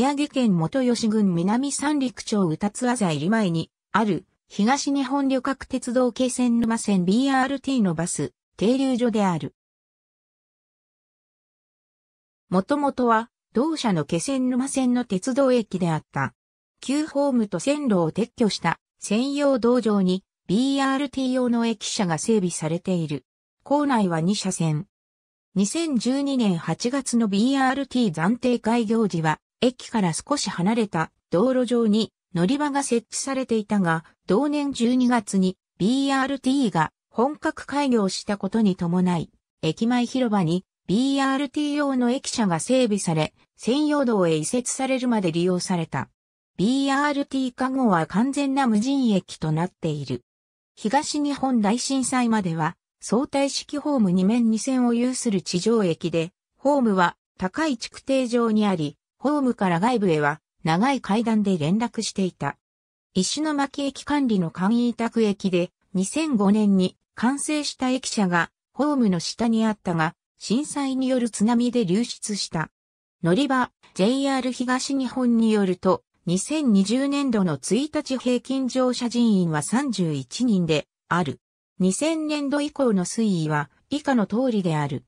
宮城県元吉郡南三陸町宇多津浅入前にある東日本旅客鉄道気線沼線 BRT のバス停留所である。もともとは同社の気仙沼線の鉄道駅であった。旧ホームと線路を撤去した専用道場に BRT 用の駅舎が整備されている。構内は2車線。2012年8月の BRT 暫定開業時は駅から少し離れた道路上に乗り場が設置されていたが、同年12月に BRT が本格開業したことに伴い、駅前広場に BRT 用の駅舎が整備され、専用道へ移設されるまで利用された。BRT 加護は完全な無人駅となっている。東日本大震災までは相対式ホーム2面2線を有する地上駅で、ホームは高い築堤上にあり、ホームから外部へは長い階段で連絡していた。石巻駅管理の簡易委託駅で2005年に完成した駅舎がホームの下にあったが震災による津波で流出した。乗り場 JR 東日本によると2020年度の1日平均乗車人員は31人である。2000年度以降の推移は以下の通りである。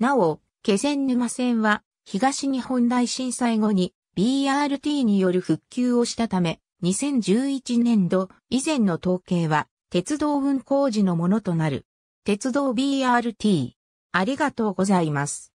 なお、気仙沼線は東日本大震災後に BRT による復旧をしたため、2011年度以前の統計は鉄道運行時のものとなる。鉄道 BRT。ありがとうございます。